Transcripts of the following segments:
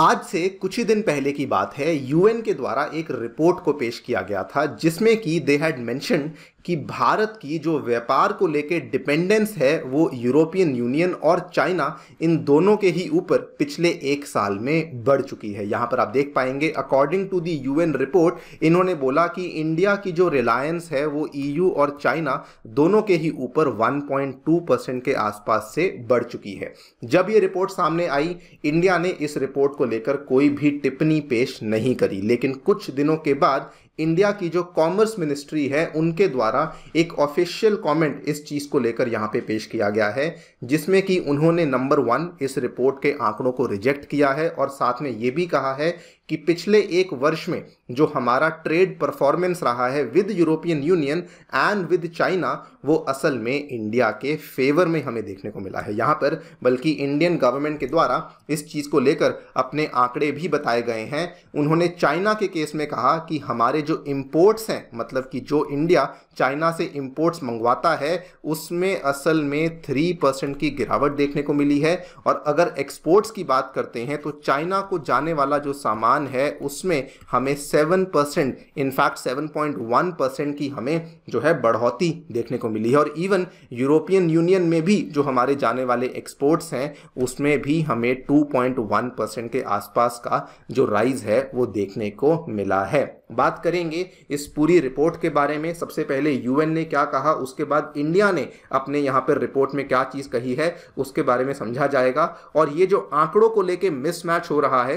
आज से कुछ ही दिन पहले की बात है यूएन के द्वारा एक रिपोर्ट को पेश किया गया था जिसमें कि दे हैड मेंशन कि भारत की जो व्यापार को लेकर डिपेंडेंस है वो यूरोपियन यूनियन और चाइना इन दोनों के ही ऊपर पिछले एक साल में बढ़ चुकी है यहां पर आप देख पाएंगे according to the UN report इन्होंने बोला कि इंडिया की जो रिलायंस है वो ईयू e और चाइना दोनों के ही ऊपर 1.2 परसेंट के आसपास से बढ़ चुकी है जब ये रिपोर्ट सामने आई इंडिया ने इस रिपोर्ट को लेकर कोई भी टिप्पणी पेश नहीं करी लेकिन कुछ दिनों के बाद इंडिया की जो कॉमर्स मिनिस्ट्री है उनके द्वारा एक ऑफिशियल कमेंट इस चीज़ को लेकर यहाँ पे पेश किया गया है जिसमें कि उन्होंने नंबर वन इस रिपोर्ट के आंकड़ों को रिजेक्ट किया है और साथ में ये भी कहा है कि पिछले एक वर्ष में जो हमारा ट्रेड परफॉर्मेंस रहा है with European Union and with China वो असल में इंडिया के फेवर में हमें देखने को मिला है यहाँ पर बल्कि इंडियन गवर्नमेंट के द्वारा इस चीज़ को लेकर अपने आंकड़े भी बताए गए हैं उन्होंने चाइना के केस में कहा कि हमारे जो इम्पोर्ट्स हैं मतलब कि जो इंडिया चाइना से इम्पोर्ट्स मंगवाता है उसमें असल में थ्री परसेंट की गिरावट देखने को मिली है और अगर एक्सपोर्ट्स की बात करते हैं तो चाइना को जाने वाला जो सामान नुकसान है उसमें हमें seven percent in fact seven point one percent की हमें जो है बढ़ोतरी देखने को मिली है और इवन यूरोपियन यूनियन में भी जो हमारे जाने वाले एक्सपोर्ट्स हैं उसमें भी हमें टू पॉइंट वन परसेंट के आसपास का जो राइज है वो देखने को मिला है बात करेंगे इस पूरी रिपोर्ट के बारे में सबसे पहले यूएन ने क्या कहा उसके बाद इंडिया ने अपने यहाँ पर रिपोर्ट में क्या चीज़ कही है उसके बारे में समझा जाएगा और ये जो आंकड़ों को लेके मिसमैच हो रहा है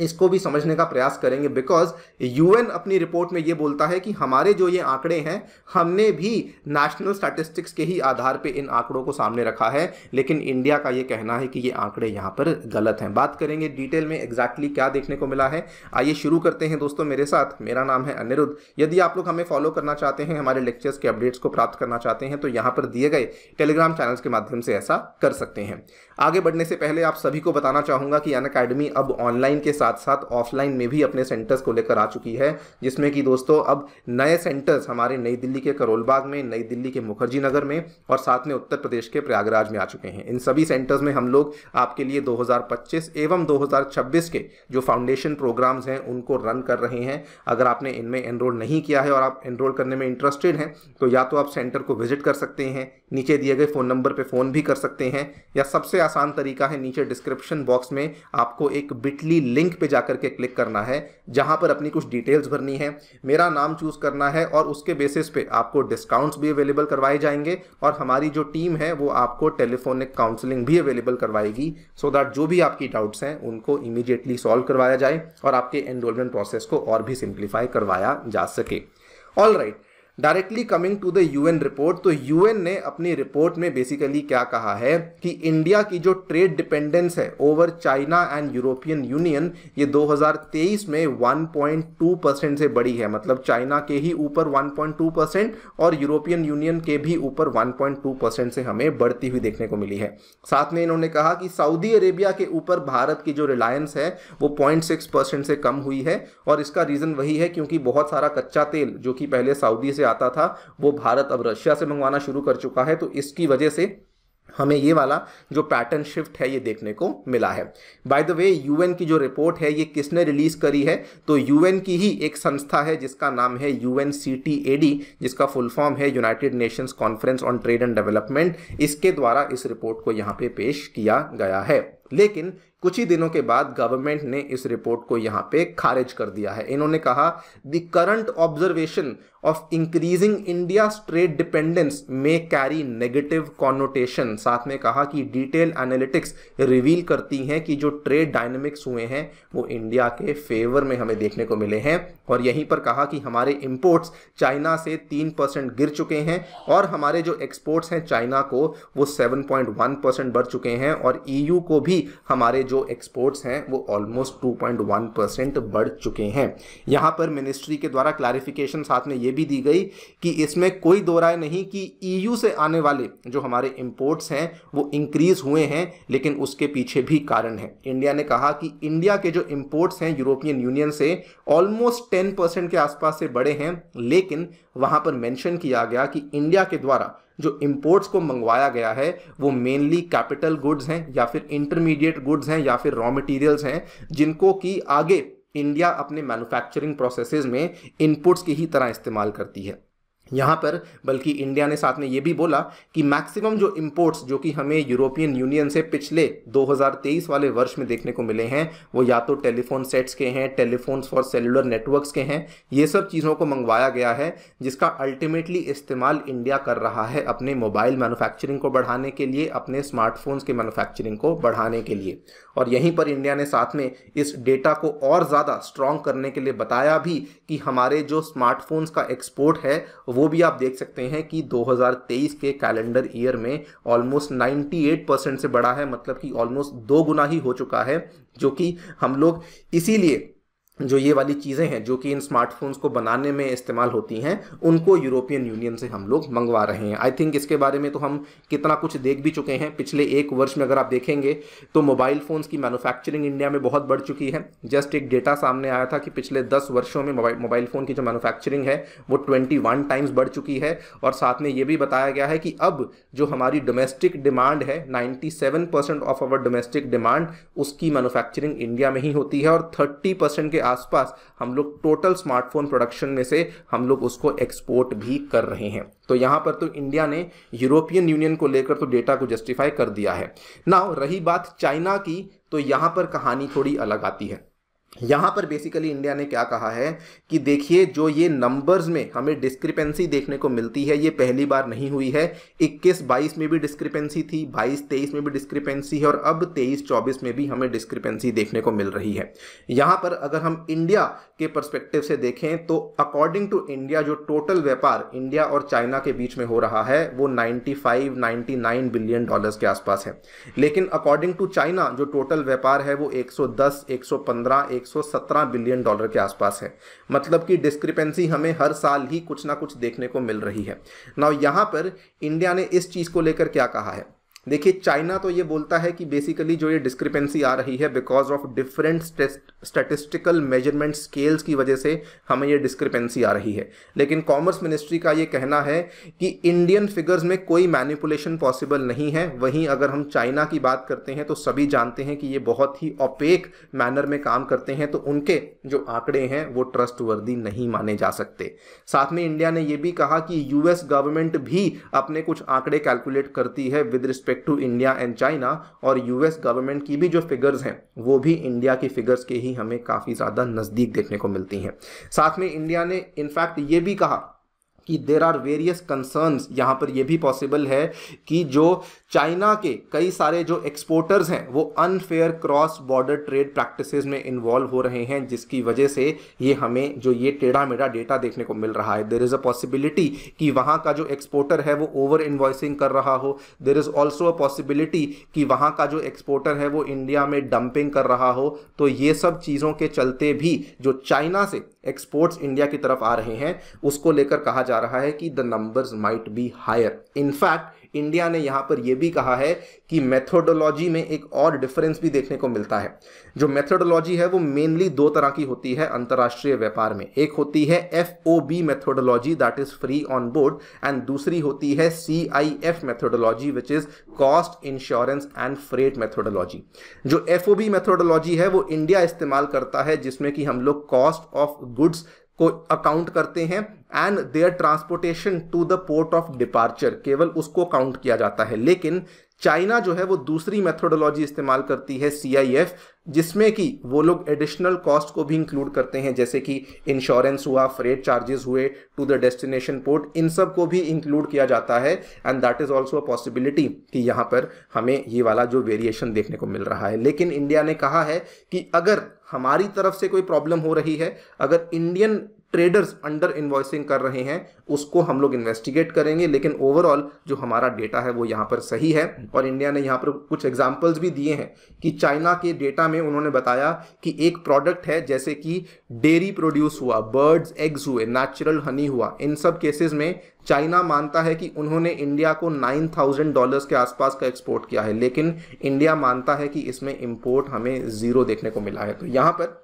इसको भी समझने का प्रयास करेंगे बिकॉज यूएन अपनी रिपोर्ट में ये बोलता है कि हमारे जो ये आंकड़े हैं हमने भी नेशनल स्टैटिस्टिक्स के ही आधार पे इन आंकड़ों को सामने रखा है लेकिन इंडिया का ये कहना है कि ये आंकड़े यहाँ पर गलत हैं बात करेंगे डिटेल में एग्जैक्टली क्या देखने को मिला है आइए शुरू करते हैं दोस्तों मेरे साथ मेरा नाम है अनिरुद्ध यदि आप लोग हमें फॉलो करना चाहते हैं हमारे लेक्चर्स के अपडेट्स को प्राप्त करना चाहते हैं तो यहाँ पर दिए गए टेलीग्राम चैनल्स के माध्यम से ऐसा कर सकते हैं आगे बढ़ने से पहले आप सभी को बताना चाहूँगा कि अन अब ऑनलाइन के साथ साथ ऑफलाइन में भी अपने सेंटर्स को लेकर आ चुकी है जिसमें कि दोस्तों अब नए सेंटर्स हमारे नई दिल्ली के करोलबाग में नई दिल्ली के मुखर्जी नगर में और साथ में उत्तर प्रदेश के प्रयागराज में आ चुके हैं इन सभी सेंटर्स में हम लोग आपके लिए 2025 एवं 2026 के जो फाउंडेशन प्रोग्राम्स हैं उनको रन कर रहे हैं अगर आपने इनमें एनरोल नहीं किया है और आप एनरोल करने में इंटरेस्टेड हैं तो या तो आप सेंटर को विजिट कर सकते हैं नीचे दिए गए फ़ोन नंबर पर फ़ोन भी कर सकते हैं या सबसे आसान तरीका है नीचे डिस्क्रिप्शन बॉक्स में आपको एक बिटली लिंक लिंक पे जाकर के क्लिक करना है जहाँ पर अपनी कुछ डिटेल्स भरनी है मेरा नाम चूज़ करना है और उसके बेसिस पे आपको डिस्काउंट्स भी अवेलेबल करवाए जाएंगे और हमारी जो टीम है वो आपको टेलीफोनिक काउंसलिंग भी अवेलेबल करवाएगी सो दैट जो भी आपकी डाउट्स हैं उनको इमीडिएटली सॉल्व करवाया जाए और आपके एनरोलमेंट प्रोसेस को और भी सिंप्लीफाई करवाया जा सके all right right. Directly coming to the UN report तो यूएन ने अपनी रिपोर्ट में बेसिकली क्या कहा है कि इंडिया की जो ट्रेड डिपेंडेंस है over China and European Union ये 2023 में 1.2 परसेंट से बड़ी है मतलब चाइना के ही ऊपर 1.2 परसेंट और यूरोपियन यूनियन के भी ऊपर 1.2 परसेंट से हमें बढ़ती हुई देखने को मिली है साथ में इन्होंने कहा कि सऊदी अरेबिया के ऊपर भारत की जो रिलायंस है वो पॉइंट परसेंट से कम हुई है और इसका रीज़न वही है क्योंकि बहुत सारा कच्चा तेल जो कि पहले सऊदी से आता था वो भारत अब रशिया से मंगवाना शुरू कर चुका है तो इसकी वजह से हमें ये वाला जो पैटर्न शिफ्ट है ये देखने को मिला है बाय द वे यूएन की जो रिपोर्ट है ये किसने रिलीज करी है तो यूएन की ही एक संस्था है जिसका नाम है यू एन जिसका फुल फॉर्म है United Nations conference on trade and development इसके द्वारा इस रिपोर्ट को यहाँ पे पेश किया गया है लेकिन कुछ ही दिनों के बाद गवर्नमेंट ने इस रिपोर्ट को यहाँ पे खारिज कर दिया है इन्होंने कहा the current observation of increasing India trade dependence में कैरी नेगेटिव कॉनोटेशन साथ में कहा कि डिटेल एनालिटिक्स रिवील करती हैं कि जो ट्रेड डायनेमिक्स हुए हैं वो इंडिया के फेवर में हमें देखने को मिले हैं और यहीं पर कहा कि हमारे इम्पोर्ट्स चाइना से तीन परसेंट गिर चुके हैं और हमारे जो एक्सपोर्ट्स हैं चाइना को वो सेवन पॉइंट वन परसेंट बढ़ चुके हैं और ईयू e को भी हमारे जो एक्सपोर्ट्स हैं वो ऑलमोस्ट 2.1 परसेंट बढ़ चुके हैं यहाँ पर मिनिस्ट्री के द्वारा क्लैरिफिकेशन साथ में ये भी दी गई कि इसमें कोई दो राय नहीं कि ई e से आने वाले जो हमारे इम्पोर्ट्स हैं वो इंक्रीज हुए हैं लेकिन उसके पीछे भी कारण है इंडिया ने कहा कि इंडिया के जो इम्पोर्ट्स हैं यूरोपियन यूनियन से ऑलमोस्ट टेन के आसपास से बड़े हैं लेकिन वहाँ पर मैंशन किया गया कि इंडिया के द्वारा जो इम्पोर्ट्स को मंगवाया गया है वो मेनली कैपिटल गुड्स हैं या फिर इंटरमीडिएट गुड्स हैं या फिर रॉ मटेरियल्स हैं जिनको कि आगे इंडिया अपने मैन्युफैक्चरिंग प्रोसेसेस में इनपुट्स की ही तरह इस्तेमाल करती है यहाँ पर बल्कि इंडिया ने साथ में ये भी बोला कि मैक्सिमम जो इंपोर्ट्स जो कि हमें यूरोपियन यूनियन से पिछले 2023 वाले वर्ष में देखने को मिले हैं वो या तो टेलीफोन सेट्स के हैं टेलीफोन्स फॉर सेलुलर नेटवर्क्स के हैं ये सब चीज़ों को मंगवाया गया है जिसका अल्टीमेटली इस्तेमाल इंडिया कर रहा है अपने मोबाइल मैनुफैक्चरिंग को बढ़ाने के लिए अपने स्मार्टफोन्स के मैनुफैक्चरिंग को बढ़ाने के लिए और यहीं पर इंडिया ने साथ में इस डेटा को और ज़्यादा स्ट्रॉन्ग करने के लिए बताया भी कि हमारे जो स्मार्टफोन्स का एक्सपोर्ट है तो वो भी आप देख सकते हैं कि 2023 के कैलेंडर ईयर में ऑलमोस्ट 98 परसेंट से बड़ा है मतलब कि ऑलमोस्ट दो गुना ही हो चुका है जो कि हम लोग इसीलिए जो ये वाली चीज़ें हैं जो कि इन स्मार्टफोन्स को बनाने में इस्तेमाल होती हैं उनको यूरोपियन यूनियन से हम लोग मंगवा रहे हैं आई थिंक इसके बारे में तो हम कितना कुछ देख भी चुके हैं पिछले एक वर्ष में अगर आप देखेंगे तो मोबाइल फ़ोन्स की मैनुफैक्चरिंग इंडिया में बहुत बढ़ चुकी है जस्ट एक डेटा सामने आया था कि पिछले दस वर्षों में मोबाइल फ़ोन की जो मैनुफैक्चरिंग है वो ट्वेंटी टाइम्स बढ़ चुकी है और साथ में ये भी बताया गया है कि अब जो हमारी डोमेस्टिक डिमांड है ninety of our domestic demand उसकी मैनुफैक्चरिंग इंडिया में ही होती है और थर्टी के आसपास हम लोग टोटल स्मार्टफोन प्रोडक्शन में से हम लोग उसको एक्सपोर्ट भी कर रहे हैं तो यहां पर तो इंडिया ने यूरोपियन यूनियन को लेकर तो डेटा को जस्टिफाई कर दिया है ना रही बात चाइना की तो यहां पर कहानी थोड़ी अलग आती है यहाँ पर बेसिकली इंडिया ने क्या कहा है कि देखिए जो ये नंबर्स में हमें डिस्क्रिपेंसी देखने को मिलती है ये पहली बार नहीं हुई है 21 22 में भी डिस्क्रिपेंसी थी 22 23 में भी डिस्क्रिपेंसी है और अब 23 24 में भी हमें डिस्क्रिपेंसी देखने को मिल रही है यहाँ पर अगर हम इंडिया के परस्पेक्टिव से देखें तो अकॉर्डिंग टू इंडिया जो टोटल व्यापार इंडिया और चाइना के बीच में हो रहा है वो नाइन्टी फाइव बिलियन डॉलर्स के आसपास है लेकिन अकॉर्डिंग टू चाइना जो टोटल व्यापार है वो 110 115 117 बिलियन डॉलर के आसपास है मतलब कि डिस्क्रिपेंसी हमें हर साल ही कुछ ना कुछ देखने को मिल रही है ना यहाँ पर इंडिया ने इस चीज़ को लेकर क्या कहा है देखिए चाइना तो ये बोलता है कि बेसिकली जो ये डिस्क्रिपेंसी आ रही है because of different statistical measurement scales की वजह से हमें ये डिस्क्रिपेंसी आ रही है लेकिन कॉमर्स मिनिस्ट्री का ये कहना है कि इंडियन फिगर्स में कोई मैनिपुलेशन पॉसिबल नहीं है वहीं अगर हम चाइना की बात करते हैं तो सभी जानते हैं कि ये बहुत ही ओपेक मैनर में काम करते हैं तो उनके जो आंकड़े हैं वो ट्रस्ट नहीं माने जा सकते साथ में इंडिया ने यह भी कहा कि यूएस गवर्नमेंट भी अपने कुछ आंकड़े कैलकुलेट करती है with respect respect to India and China और यूएस गवर्नमेंट की भी जो फिगर्स हैं वो भी इंडिया की फिगर्स के ही हमें काफ़ी ज़्यादा नज़दीक देखने को मिलती हैं साथ में इंडिया ने इनफैक्ट ये भी कहा कि देर आर वेरियस कंसर्न्स यहाँ पर यह भी पॉसिबल है कि जो चाइना के कई सारे जो एक्सपोर्टर्स हैं वो unfair cross border trade practices में इन्वॉल्व हो रहे हैं जिसकी वजह से ये हमें जो ये टेढ़ा मेढ़ा डेटा देखने को मिल रहा है देर इज़ अ पॉसिबिलिटी कि वहाँ का जो एक्सपोर्टर है वो ओवर इन्वॉइसिंग कर रहा हो there is also a possibility कि वहाँ का जो एक्सपोर्टर है वो इंडिया में डंपिंग कर रहा हो तो ये सब चीज़ों के चलते भी जो चाइना से एक्सपोर्ट्स इंडिया की तरफ आ रहे हैं उसको लेकर कहा जा जा रहा है कि the numbers might be higher in fact India ने यहां पर यह भी कहा है कि मेथोडोलॉजी में एक और डिफरेंस भी देखने को मिलता है जो मेथोडोलॉजी है वो मेनली दो तरह की होती है अंतर्राष्ट्रीय व्यापार में एक होती है F O B methodology that is free on board and दूसरी होती है C I F methodology which is cost insurance and freight methodology जो एफ ओ बी मेथोडोलॉजी है वो इंडिया इस्तेमाल करता है जिसमें कि हम लोग कॉस्ट ऑफ गुड्स को अकाउंट करते हैं and their transportation to the port of departure केवल उसको काउंट किया जाता है लेकिन चाइना जो है वो दूसरी मेथोडोलॉजी इस्तेमाल करती है सी जिसमें कि वो लोग एडिशनल कॉस्ट को भी इंक्लूड करते हैं जैसे कि इंश्योरेंस हुआ फ्रेट चार्जेस हुए टू द डेस्टिनेशन पोर्ट इन सब को भी इंक्लूड किया जाता है and that is also a possibility कि यहाँ पर हमें ये वाला जो वेरिएशन देखने को मिल रहा है लेकिन इंडिया ने कहा है कि अगर हमारी तरफ से कोई प्रॉब्लम हो रही है अगर इंडियन ट्रेडर्स अंडर इन्वॉइसिंग कर रहे हैं उसको हम लोग इन्वेस्टिगेट करेंगे लेकिन ओवरऑल जो हमारा डेटा है वो यहाँ पर सही है और इंडिया ने यहाँ पर कुछ एग्जाम्पल्स भी दिए हैं कि चाइना के डेटा में उन्होंने बताया कि एक प्रोडक्ट है जैसे कि डेयरी प्रोड्यूस हुआ बर्ड्स एग्स हुए नेचुरल हनी हुआ इन सब केसेस में चाइना मानता है कि उन्होंने इंडिया को थाउजेंड डॉलर्स के आसपास का एक्सपोर्ट किया है लेकिन इंडिया मानता है कि इसमें इम्पोर्ट हमें ज़ीरो देखने को मिला है तो यहाँ पर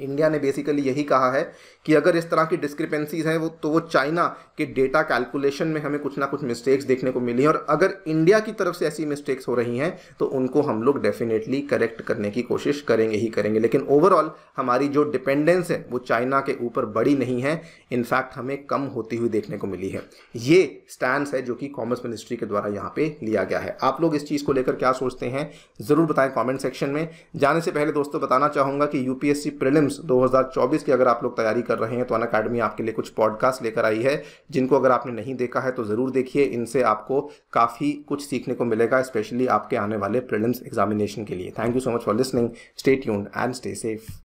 इंडिया ने बेसिकली यही कहा है कि अगर इस तरह की डिस्क्रिपेंसीज हैं वो तो वो चाइना के डेटा कैलकुलेशन में हमें कुछ ना कुछ मिस्टेक्स देखने को मिली हैं और अगर इंडिया की तरफ से ऐसी मिस्टेक्स हो रही हैं तो उनको हम लोग डेफिनेटली करेक्ट करने की कोशिश करेंगे ही करेंगे लेकिन ओवरऑल हमारी जो डिपेंडेंस है वो चाइना के ऊपर बड़ी नहीं है इनफैक्ट हमें कम होती हुई देखने को मिली है ये स्टैंड है जो कि कॉमर्स मिनिस्ट्री के द्वारा यहाँ पर लिया गया है आप लोग इस चीज़ को लेकर क्या सोचते हैं ज़रूर बताएं कॉमेंट सेक्शन में जाने से पहले दोस्तों बताना चाहूँगा कि यूपीएससी पी प्रीलिम्स 2024 की अगर आप लोग तैयारी कर रहे हैं तो अन अकेडमी आपके लिए कुछ पॉडकास्ट लेकर आई है जिनको अगर आपने नहीं देखा है तो ज़रूर देखिए इनसे आपको काफ़ी कुछ सीखने को मिलेगा स्पेशली आपके आने वाले प्रीलिम्स एग्जामिनेशन के लिए thank you so much for listening stay tuned and stay safe